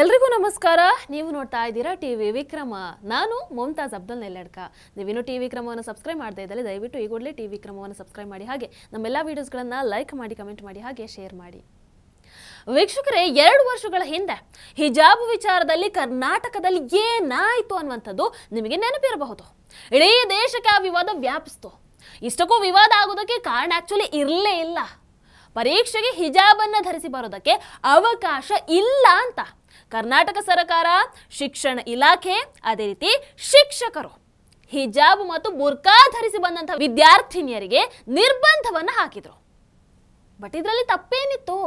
ಎಲ್ರಿಗೂ ನಮಸ್ಕಾರ ನೀವು ನೋಡ್ತಾ ಇದ್ದೀರಾ ಟಿ ವಿ ವಿಕ್ರಮ ನಾನು ಮುಮ್ತಾಜ್ ಅಬ್ದುಲ್ ನೆಲ್ಲಡ್ಕ ನೀವೇನು ಟಿ ವಿಕ್ರಮವನ್ನು ಸಬ್ಸ್ಕ್ರೈಬ್ ಮಾಡ್ತಾ ಇದ್ದಲ್ಲಿ ದಯವಿಟ್ಟು ಈ ಕೂಡಲೇ ಟಿ ವಿಕ್ರಮವನ್ನು ಸಬ್ಸ್ಕ್ರೈಬ್ ಮಾಡಿ ಹಾಗೆ ನಮ್ಮೆಲ್ಲ ವೀಡಿಯೋಸ್ಗಳನ್ನು ಲೈಕ್ ಮಾಡಿ ಕಮೆಂಟ್ ಮಾಡಿ ಹಾಗೆ ಶೇರ್ ಮಾಡಿ ವೀಕ್ಷಕರೇ ಎರಡು ವರ್ಷಗಳ ಹಿಂದೆ ಹಿಜಾಬ್ ವಿಚಾರದಲ್ಲಿ ಕರ್ನಾಟಕದಲ್ಲಿ ಏನಾಯಿತು ಅನ್ನುವಂಥದ್ದು ನಿಮಗೆ ನೆನಪಿರಬಹುದು ಇಡೀ ದೇಶಕ್ಕೆ ಆ ವಿವಾದ ವ್ಯಾಪಿಸ್ತು ಇಷ್ಟಕ್ಕೂ ವಿವಾದ ಆಗೋದಕ್ಕೆ ಕಾರಣ ಆ್ಯಕ್ಚುಲಿ ಇರಲೇ ಇಲ್ಲ ಪರೀಕ್ಷೆಗೆ ಹಿಜಾಬನ್ನು ಧರಿಸಿ ಬರೋದಕ್ಕೆ ಅವಕಾಶ ಇಲ್ಲ ಅಂತ ಕರ್ನಾಟಕ ಸರಕಾರ ಶಿಕ್ಷಣ ಇಲಾಖೆ ಅದೇ ರೀತಿ ಶಿಕ್ಷಕರು ಹಿಜಾಬ್ ಮತ್ತು ಬುರ್ಕಾ ಧರಿಸಿ ಬಂದಂತಹ ವಿದ್ಯಾರ್ಥಿನಿಯರಿಗೆ ನಿರ್ಬಂಧವನ್ನು ಹಾಕಿದರು ಬಟ್ ಇದರಲ್ಲಿ ತಪ್ಪೇನಿತ್ತು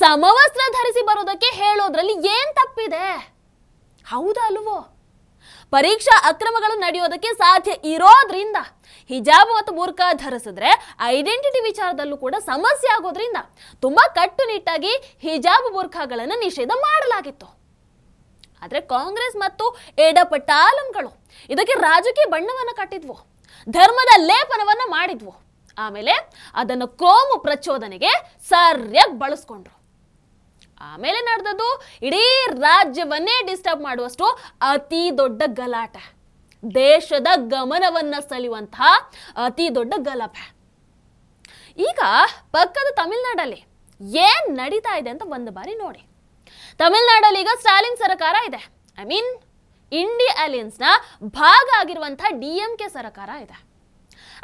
ಸಮವಸ್ತ್ರ ಧರಿಸಿ ಬರೋದಕ್ಕೆ ಹೇಳೋದ್ರಲ್ಲಿ ಏನು ತಪ್ಪಿದೆ ಹೌದಾ ಅಲ್ವೋ ಪರೀಕ್ಷಾ ಅಕ್ರಮಗಳು ನಡೆಯೋದಕ್ಕೆ ಸಾಧ್ಯ ಇರೋದ್ರಿಂದ ಹಿಜಾಬ್ ಮತ್ತು ಬುರ್ಕ ಧರಿಸಿದ್ರೆ ಐಡೆಂಟಿಟಿ ವಿಚಾರದಲ್ಲೂ ಕೂಡ ಸಮಸ್ಯೆ ಆಗೋದ್ರಿಂದ ತುಂಬಾ ಕಟ್ಟುನಿಟ್ಟಾಗಿ ಹಿಜಾಬ್ ಬುರ್ಖಾಗಳನ್ನು ನಿಷೇಧ ಮಾಡಲಾಗಿತ್ತು ಆದರೆ ಕಾಂಗ್ರೆಸ್ ಮತ್ತು ಎಡಪಟಾಲಂಗಳು ಇದಕ್ಕೆ ರಾಜಕೀಯ ಬಣ್ಣವನ್ನು ಕಟ್ಟಿದ್ವು ಧರ್ಮದ ಲೇಪನವನ್ನು ಮಾಡಿದ್ವು ಆಮೇಲೆ ಅದನ್ನು ಕೋಮು ಪ್ರಚೋದನೆಗೆ ಸರ್ಯಾಗಿ ಬಳಸ್ಕೊಂಡ್ರು ಆಮೇಲೆ ನಡೆದದ್ದು ಇಡೀ ರಾಜ್ಯವನ್ನೇ ಡಿಸ್ಟರ್ಬ್ ಮಾಡುವಷ್ಟು ಅತಿ ದೊಡ್ಡ ಗಲಾಟೆ ದೇಶದ ಗಮನವನ್ನ ಸೆಳೆಯುವಂತಹ ಅತಿ ದೊಡ್ಡ ಗಲಾಟೆ ಈಗ ಪಕ್ಕದ ತಮಿಳ್ನಾಡಲ್ಲಿ ಏನ್ ನಡೀತಾ ಇದೆ ಅಂತ ಒಂದು ಬಾರಿ ನೋಡಿ ತಮಿಳ್ನಾಡಲ್ಲಿ ಈಗ ಸ್ಟಾಲಿನ್ ಸರ್ಕಾರ ಇದೆ ಐ ಮೀನ್ ಇಂಡಿ ನ ಭಾಗ ಆಗಿರುವಂತಹ ಡಿ ಎಂ ಕೆ ಸರ್ಕಾರ ಇದೆ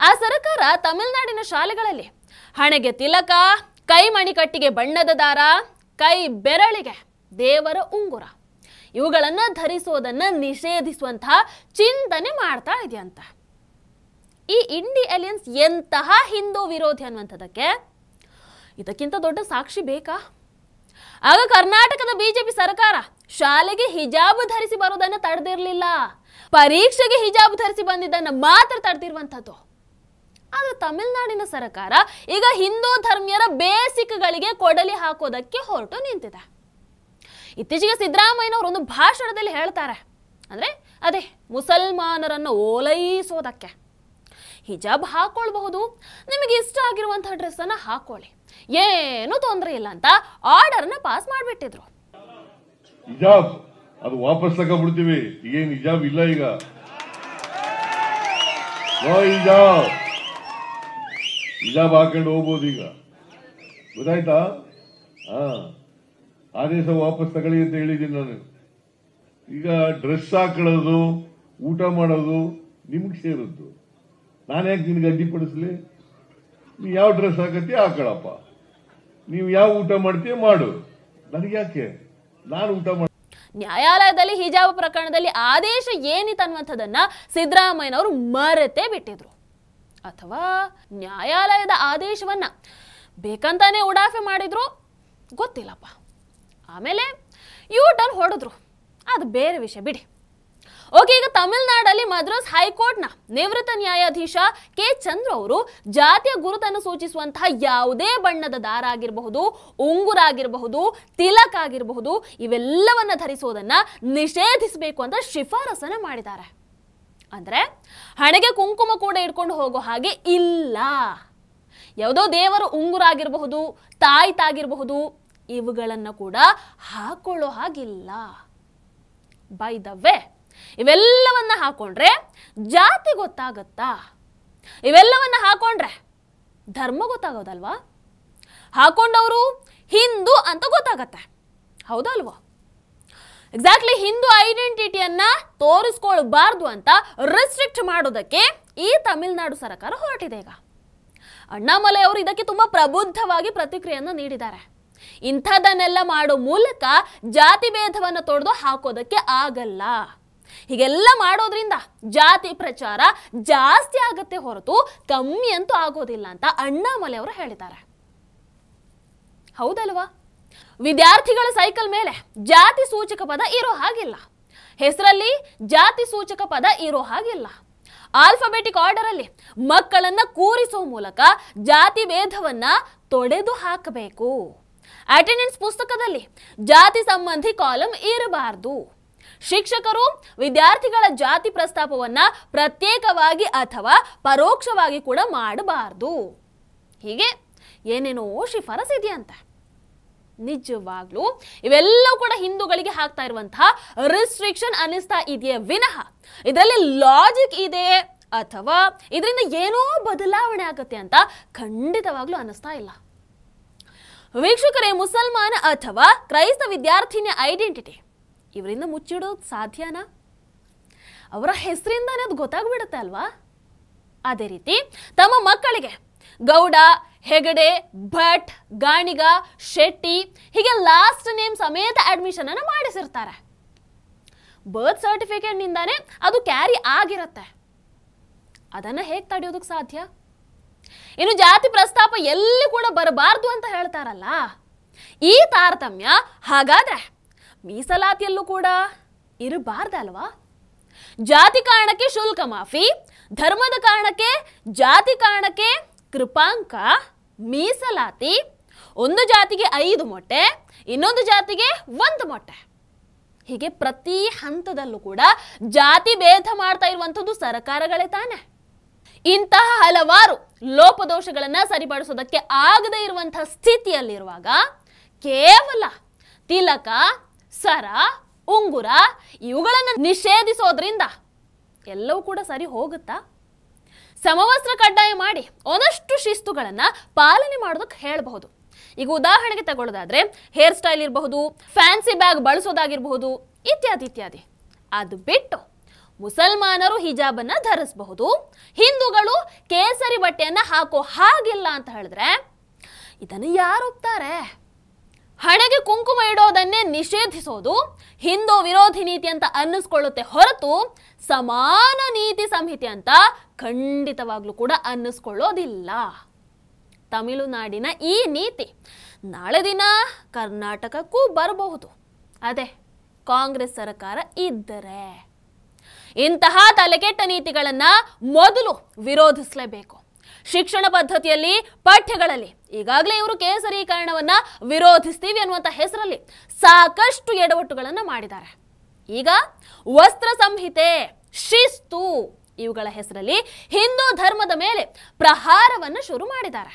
ಆ ಸರ್ಕಾರ ತಮಿಳ್ನಾಡಿನ ಶಾಲೆಗಳಲ್ಲಿ ಹಣೆಗೆ ತಿಲಕ ಕೈ ಮಣಿಕಟ್ಟಿಗೆ ಬಣ್ಣದ ದಾರ ಕೈ ಬೆರಳಿಗೆ ದೇವರ ಉಂಗುರ ಇವುಗಳನ್ನ ಧರಿಸೋದನ್ನ ನಿಷೇಧಿಸುವಂತಹ ಚಿಂತನೆ ಮಾಡ್ತಾ ಇದೆಯಂತ ಈ ಇಂಡಿ ಎಲಿಯನ್ಸ್ ಎಂತಹ ಹಿಂದೂ ವಿರೋಧಿ ಅನ್ನುವಂಥದ್ದಕ್ಕೆ ಇದಕ್ಕಿಂತ ದೊಡ್ಡ ಸಾಕ್ಷಿ ಬೇಕಾ ಆಗ ಕರ್ನಾಟಕದ ಬಿಜೆಪಿ ಸರ್ಕಾರ ಶಾಲೆಗೆ ಹಿಜಾಬ್ ಧರಿಸಿ ಬರೋದನ್ನ ತಡೆದಿರಲಿಲ್ಲ ಪರೀಕ್ಷೆಗೆ ಹಿಜಾಬ್ ಧರಿಸಿ ಬಂದಿದ್ದನ್ನ ಮಾತ್ರ ತಡೆದಿರುವಂಥದ್ದು ಆದ್ರೆ ತಮಿಳುನಾಡಿನ ಸರ್ಕಾರ ಈಗ ಹಿಂದೂ ಧರ್ಮೀಯರ ಬೇಸಿಕ್ಗಳಿಗೆ ಕೊಡಲಿ ಹಾಕೋದಕ್ಕೆ ಹೊರಟು ನಿಂತಿದೆ ಇತ್ತೀಚೆಗೆ ಸಿದ್ದರಾಮಯ್ಯನವರು ಒಂದು ಭಾಷಣದಲ್ಲಿ ಹೇಳ್ತಾರೆ ಅಂದ್ರೆ ಅದೇ ಮುಸಲ್ಮಾನರನ್ನು ಓಲೈಸೋದಕ್ಕೆ ಹಿಜಾಬ್ ಹಾಕೊಳ್ಬಹುದು ನಿಮಗೆ ಇಷ್ಟ ಡ್ರೆಸ್ ಅನ್ನ ಹಾಕೊಳ್ಳಿ ಏನು ತೊಂದರೆ ಇಲ್ಲ ಅಂತ ಆರ್ಡರ್ನ ಪಾಸ್ ಮಾಡಿಬಿಟ್ಟಿದ್ರು ಹಿಜಾಬ್ ಅದು ವಾಪಸ್ ತಗೊಂಡ್ಬಿಡ್ತೀವಿ ಈಗ ಹಿಜಾಬ್ ಇಲ್ಲ ಈಗ ಹಿಜಾಬ್ ಹಿಜಾಬ್ ಹಾಕೊಂಡು ಹೋಗ್ಬೋದು ಈಗ ಗೊತ್ತಾಯ್ತಾ ಹಾ ಆದೇಶ ವಾಪಸ್ ತಗೊಳ್ಳಿ ಅಂತ ಹೇಳಿದ್ದೀನಿ ನಾನು ಈಗ ಡ್ರೆಸ್ ಹಾಕೊಳ್ಳೋದು ಊಟ ಮಾಡೋದು ನಿಮ್ಗೆ ಸೇರಿದ್ದು ನಾನು ಯಾಕೆ ನಿನ್ಗೆ ಅಡ್ಡಿಪಡಿಸ್ಲಿ ನೀವು ಯಾವ ಡ್ರೆಸ್ ಹಾಕತ್ತೀಯ ಹಾಕೊಳಪ್ಪ ನೀವು ಯಾವ ಊಟ ಮಾಡ್ತೀಯ ಮಾಡು ನನಗೆ ಯಾಕೆ ನಾನು ಊಟ ಮಾಡ ನ್ಯಾಯಾಲಯದಲ್ಲಿ ಹಿಜಾಬ್ ಪ್ರಕರಣದಲ್ಲಿ ಆದೇಶ ಏನಿತ್ತು ಅನ್ನುವಂಥದ್ದನ್ನ ಸಿದ್ದರಾಮಯ್ಯನವರು ಮರೆತೇ ಬಿಟ್ಟಿದ್ರು ಅಥವಾ ನ್ಯಾಯಾಲಯದ ಆದೇಶವನ್ನು ಬೇಕಂತಾನೆ ಉಡಾಫೆ ಮಾಡಿದ್ರು ಗೊತ್ತಿಲ್ಲಪ್ಪ ಆಮೇಲೆ ಯು ಟರ್ನ್ ಹೊಡೆದ್ರು ಅದು ಬೇರೆ ವಿಷಯ ಬಿಡಿ ಓಕೆ ಈಗ ತಮಿಳುನಾಡಲ್ಲಿ ಮದ್ರಾಸ್ ಹೈಕೋರ್ಟ್ನ ನಿವೃತ್ತ ನ್ಯಾಯಾಧೀಶ ಕೆ ಚಂದ್ರ ಅವರು ಜಾತಿಯ ಗುರುತನ್ನು ಸೂಚಿಸುವಂತಹ ಯಾವುದೇ ಬಣ್ಣದ ದಾರ ಆಗಿರಬಹುದು ಉಂಗುರ ಆಗಿರಬಹುದು ತಿಲಕ್ ಆಗಿರಬಹುದು ಇವೆಲ್ಲವನ್ನ ಧರಿಸುವುದನ್ನ ನಿಷೇಧಿಸಬೇಕು ಅಂತ ಶಿಫಾರಸನ್ನು ಮಾಡಿದ್ದಾರೆ ಅಂದರೆ ಹಣೆಗೆ ಕುಂಕುಮ ಕೂಡ ಇಟ್ಕೊಂಡು ಹೋಗೋ ಹಾಗೆ ಇಲ್ಲ ಯಾವುದೋ ದೇವರು ಉಂಗುರಾಗಿರಬಹುದು ತಾಗಿರಬಹುದು ಇವುಗಳನ್ನು ಕೂಡ ಹಾಕೊಳ್ಳೋ ಹಾಗಿಲ್ಲ ಬೈ ದ ವೇ ಇವೆಲ್ಲವನ್ನ ಹಾಕೊಂಡ್ರೆ ಜಾತಿ ಗೊತ್ತಾಗತ್ತಾ ಇವೆಲ್ಲವನ್ನ ಹಾಕೊಂಡ್ರೆ ಧರ್ಮ ಗೊತ್ತಾಗೋದಲ್ವಾ ಹಾಕೊಂಡವರು ಹಿಂದೂ ಅಂತ ಗೊತ್ತಾಗತ್ತೆ ಹೌದಲ್ವಾ ಎಕ್ಸಾಕ್ಟ್ಲಿ ಹಿಂದೂ ಐಡೆಂಟಿಟಿಯನ್ನ ತೋರಿಸ್ಕೊಳ್ಬಾರ್ದು ಅಂತ ರೆಸ್ಟ್ರಿಕ್ಟ್ ಮಾಡೋದಕ್ಕೆ ಈ ತಮಿಳುನಾಡು ಸರ್ಕಾರ ಹೊರಟಿದೆ ಈಗ ಅಣ್ಣಾಮಲೈ ಅವರು ಇದಕ್ಕೆ ತುಂಬಾ ಪ್ರಬುದ್ಧವಾಗಿ ಪ್ರತಿಕ್ರಿಯೆಯನ್ನು ನೀಡಿದ್ದಾರೆ ಇಂಥದನ್ನೆಲ್ಲ ಮಾಡೋ ಮೂಲಕ ಜಾತಿ ಭೇದವನ್ನು ತೊಡೆದು ಹಾಕೋದಕ್ಕೆ ಆಗಲ್ಲ ಹೀಗೆಲ್ಲ ಮಾಡೋದ್ರಿಂದ ಜಾತಿ ಪ್ರಚಾರ ಜಾಸ್ತಿ ಆಗತ್ತೆ ಹೊರತು ಕಮ್ಮಿ ಅಂತೂ ಆಗೋದಿಲ್ಲ ಅಂತ ಅಣ್ಣಾಮಲೆ ಅವರು ಹೇಳಿದ್ದಾರೆ ಹೌದಲ್ವಾ ವಿದ್ಯಾರ್ಥಿಗಳ ಸೈಕಲ್ ಮೇಲೆ ಜಾತಿ ಸೂಚಕ ಪದ ಇರೋ ಹಾಗಿಲ್ಲ ಹೆಸರಲ್ಲಿ ಜಾತಿ ಸೂಚಕ ಪದ ಇರೋ ಹಾಗಿಲ್ಲ ಆಲ್ಫಾಬೆಟಿಕ್ ಆರ್ಡರ್ ಅಲ್ಲಿ ಮಕ್ಕಳನ್ನ ಕೂರಿಸುವ ಮೂಲಕ ಜಾತಿ ಭೇದವನ್ನ ತೊಡೆದು ಹಾಕಬೇಕು ಅಟೆಂಡೆನ್ಸ್ ಪುಸ್ತಕದಲ್ಲಿ ಜಾತಿ ಸಂಬಂಧಿ ಕಾಲಂ ಇರಬಾರದು ಶಿಕ್ಷಕರು ವಿದ್ಯಾರ್ಥಿಗಳ ಜಾತಿ ಪ್ರಸ್ತಾಪವನ್ನ ಪ್ರತ್ಯೇಕವಾಗಿ ಅಥವಾ ಪರೋಕ್ಷವಾಗಿ ಕೂಡ ಮಾಡಬಾರದು ಹೀಗೆ ಏನೇನೋ ಇದೆಯಂತೆ ನಿಜವಾಗ್ಲೂ ಇವೆಲ್ಲವೂ ಕೂಡ ಹಿಂದೂಗಳಿಗೆ ಹಾಕ್ತಾ ಇರುವಂತಹ ರಿಸ್ಟ್ರಿಕ್ಷನ್ ಅನಿಸ್ತಾ ಇದೆಯೇ ವಿನಃ ಇದರಲ್ಲಿ ಲಾಜಿಕ್ ಇದೆ ಅಥವಾ ಇದರಿಂದ ಏನೋ ಬದಲಾವಣೆ ಆಗುತ್ತೆ ಅಂತ ಖಂಡಿತವಾಗ್ಲೂ ಅನಿಸ್ತಾ ಇಲ್ಲ ವೀಕ್ಷಕರೇ ಮುಸಲ್ಮಾನ ಅಥವಾ ಕ್ರೈಸ್ತ ವಿದ್ಯಾರ್ಥಿನಿ ಐಡೆಂಟಿಟಿ ಇವರಿಂದ ಮುಚ್ಚಿಡೋದು ಸಾಧ್ಯನಾ ಅವರ ಹೆಸರಿಂದಾನೇ ಅದು ಗೊತ್ತಾಗ್ಬಿಡುತ್ತೆ ಅಲ್ವಾ ಅದೇ ರೀತಿ ತಮ್ಮ ಮಕ್ಕಳಿಗೆ ಗೌಡ ಹೆಗಡೆ ಭಟ್ ಗಾಣಿಗ ಶೆಟ್ಟಿ ಹೀಗೆ ಲಾಸ್ಟ್ ನೇಮ್ ಸಮೇತ ಅಡ್ಮಿಷನ್ ಅನ್ನು ಮಾಡಿಸಿರ್ತಾರೆ ಬರ್ತ್ ಸರ್ಟಿಫಿಕೇಟ್ ನಿಂದಾನೇ ಅದು ಕ್ಯಾರಿ ಆಗಿರುತ್ತೆ ಅದನ್ನ ಹೇಗೆ ತಡೆಯೋದಕ್ಕೆ ಸಾಧ್ಯ ಇನ್ನು ಜಾತಿ ಪ್ರಸ್ತಾಪ ಎಲ್ಲಿ ಕೂಡ ಬರಬಾರ್ದು ಅಂತ ಹೇಳ್ತಾರಲ್ಲ ಈ ತಾರತಮ್ಯ ಹಾಗಾದ್ರೆ ಮೀಸಲಾತಿಯಲ್ಲೂ ಕೂಡ ಇರಬಾರ್ದಲ್ವಾ ಜಾತಿ ಕಾರಣಕ್ಕೆ ಶುಲ್ಕ ಮಾಫಿ ಧರ್ಮದ ಕಾರಣಕ್ಕೆ ಜಾತಿ ಕಾರಣಕ್ಕೆ ಕೃಪಾಂಕ ಮೀಸಲಾತಿ ಒಂದು ಜಾತಿಗೆ ಐದು ಮೊಟ್ಟೆ ಇನ್ನೊಂದು ಜಾತಿಗೆ ಒಂದು ಮೊಟ್ಟೆ ಹೀಗೆ ಪ್ರತಿ ಹಂತದಲ್ಲೂ ಕೂಡ ಜಾತಿ ಭೇದ ಮಾಡ್ತಾ ಇರುವಂಥದ್ದು ಸರಕಾರಗಳೇ ತಾನೆ ಇಂತಹ ಹಲವಾರು ಲೋಪದೋಷಗಳನ್ನು ಸರಿಪಡಿಸೋದಕ್ಕೆ ಆಗದೇ ಇರುವಂತಹ ಸ್ಥಿತಿಯಲ್ಲಿರುವಾಗ ಕೇವಲ ತಿಲಕ ಸರ ಉಂಗುರ ಇವುಗಳನ್ನು ನಿಷೇಧಿಸೋದ್ರಿಂದ ಎಲ್ಲವೂ ಕೂಡ ಸರಿ ಹೋಗುತ್ತಾ ಸಮವಸ್ತ್ರ ಕಡ್ಡಾಯ ಮಾಡಿ ಒಂದಷ್ಟು ಶಿಸ್ತುಗಳನ್ನ ಪಾಲನೆ ಮಾಡೋದಕ್ಕೆ ಹೇಳಬಹುದು ಈಗ ಉದಾಹರಣೆಗೆ ತಗೊಳ್ಳೋದಾದ್ರೆ ಹೇರ್ ಸ್ಟೈಲ್ ಇರಬಹುದು ಫ್ಯಾನ್ಸಿ ಬ್ಯಾಗ್ ಬಳಸೋದಾಗಿರಬಹುದು ಇತ್ಯಾದಿ ಇತ್ಯಾದಿ ಅದು ಬಿಟ್ಟು ಮುಸಲ್ಮಾನರು ಹಿಜಾಬನ್ನು ಧರಿಸಬಹುದು ಹಿಂದೂಗಳು ಕೇಸರಿ ಬಟ್ಟೆಯನ್ನು ಹಾಕೋ ಹಾಗಿಲ್ಲ ಅಂತ ಹೇಳಿದ್ರೆ ಇದನ್ನು ಯಾರು ಒಪ್ತಾರೆ ಹಣೆಗೆ ಕುಂಕುಮ ಇಡೋದನ್ನೇ ನಿಷೇಧಿಸೋದು ಹಿಂದೂ ವಿರೋಧಿ ನೀತಿ ಅಂತ ಅನ್ನಿಸ್ಕೊಳ್ಳುತ್ತೆ ಹೊರತು ಸಮಾನ ನೀತಿ ಸಂಹಿತೆ ಅಂತ ಖಂಡಿತವಾಗ್ಲೂ ಕೂಡ ಅನ್ನಿಸ್ಕೊಳ್ಳೋದಿಲ್ಲ ತಮಿಳುನಾಡಿನ ಈ ನೀತಿ ನಾಳೆ ದಿನ ಕರ್ನಾಟಕಕ್ಕೂ ಬರಬಹುದು ಅದೇ ಕಾಂಗ್ರೆಸ್ ಸರ್ಕಾರ ಇದ್ದರೆ ಇಂತಹ ತಲೆಕೆಟ್ಟ ನೀತಿಗಳನ್ನು ಮೊದಲು ವಿರೋಧಿಸಲೇಬೇಕು ಶಿಕ್ಷಣ ಪದ್ಧತಿಯಲ್ಲಿ ಪಠ್ಯಗಳಲ್ಲಿ ಈಗಾಗಲೇ ಇವರು ಕೇಸರೀಕರಣವನ್ನ ವಿರೋಧಿಸ್ತೀವಿ ಅನ್ನುವಂಥ ಹೆಸರಲ್ಲಿ ಸಾಕಷ್ಟು ಎಡವಟ್ಟುಗಳನ್ನು ಮಾಡಿದ್ದಾರೆ ಈಗ ವಸ್ತ್ರ ಸಂಹಿತೆ ಶಿಸ್ತು ಇವುಗಳ ಹೆಸರಲ್ಲಿ ಹಿಂದೂ ಧರ್ಮದ ಮೇಲೆ ಪ್ರಹಾರವನ್ನು ಶುರು ಮಾಡಿದ್ದಾರೆ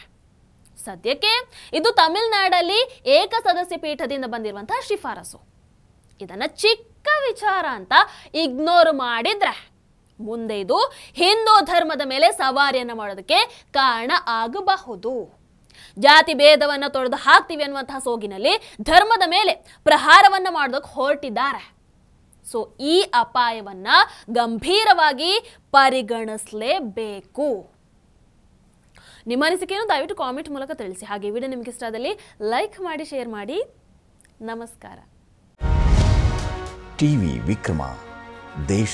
ಸದ್ಯಕ್ಕೆ ಇದು ತಮಿಳುನಾಡಲ್ಲಿ ಏಕಸದಸ್ಯ ಪೀಠದಿಂದ ಬಂದಿರುವಂತಹ ಶಿಫಾರಸು ಇದನ್ನ ಚಿಕ್ಕ ವಿಚಾರ ಅಂತ ಇಗ್ನೋರ್ ಮಾಡಿದ್ರೆ ಮುಂದೆ ಇದು ಹಿಂದೂ ಧರ್ಮದ ಮೇಲೆ ಸವಾರಿಯನ್ನು ಮಾಡೋದಕ್ಕೆ ಕಾರಣ ಆಗಬಹುದು ಜಾತಿ ಭೇದವನ್ನು ತೊಡೆದು ಹಾಕ್ತೀವಿ ಅನ್ನುವಂತಹ ಸೋಗಿನಲ್ಲಿ ಧರ್ಮದ ಮೇಲೆ ಪ್ರಹಾರವನ್ನು ಮಾಡೋದಕ್ಕೆ ಹೊರಟಿದ್ದಾರೆ ಸೊ ಈ ಅಪಾಯವನ್ನ ಗಂಭೀರವಾಗಿ ಪರಿಗಣಿಸಲೇಬೇಕು ನಿಮ್ಮ ಅನಿಸಿಕೆಯನ್ನು ದಯವಿಟ್ಟು ಕಾಮೆಂಟ್ ಮೂಲಕ ತಿಳಿಸಿ ಹಾಗೆ ವಿಡಿಯೋ ನಿಮಗೆ ಇಷ್ಟ ಆದಲ್ಲಿ ಲೈಕ್ ಮಾಡಿ ಶೇರ್ ಮಾಡಿ ನಮಸ್ಕಾರ ಟಿವಿ ವಿಕ್ರಮ ದೇಶ